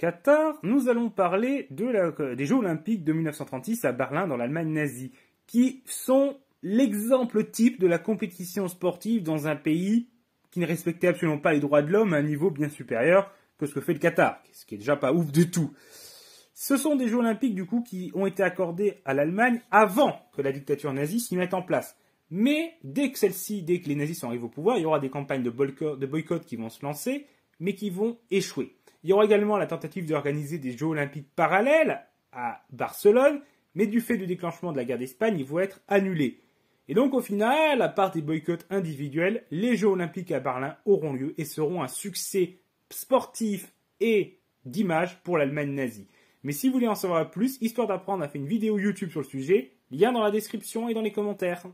Qatar, nous allons parler des Jeux Olympiques de 1936 à Berlin dans l'Allemagne nazie, qui sont l'exemple type de la compétition sportive dans un pays qui ne respectait absolument pas les droits de l'homme à un niveau bien supérieur que ce que fait le Qatar, ce qui est déjà pas ouf du tout. Ce sont des Jeux Olympiques du coup qui ont été accordés à l'Allemagne avant que la dictature nazie s'y mette en place. Mais dès que celle-ci, dès que les nazis sont arrivés au pouvoir, il y aura des campagnes de boycott qui vont se lancer, mais qui vont échouer. Il y aura également la tentative d'organiser des Jeux olympiques parallèles à Barcelone, mais du fait du déclenchement de la guerre d'Espagne, ils vont être annulés. Et donc au final, à part des boycotts individuels, les Jeux olympiques à Berlin auront lieu et seront un succès sportif et d'image pour l'Allemagne nazie. Mais si vous voulez en savoir plus, Histoire d'apprendre a fait une vidéo YouTube sur le sujet, lien dans la description et dans les commentaires.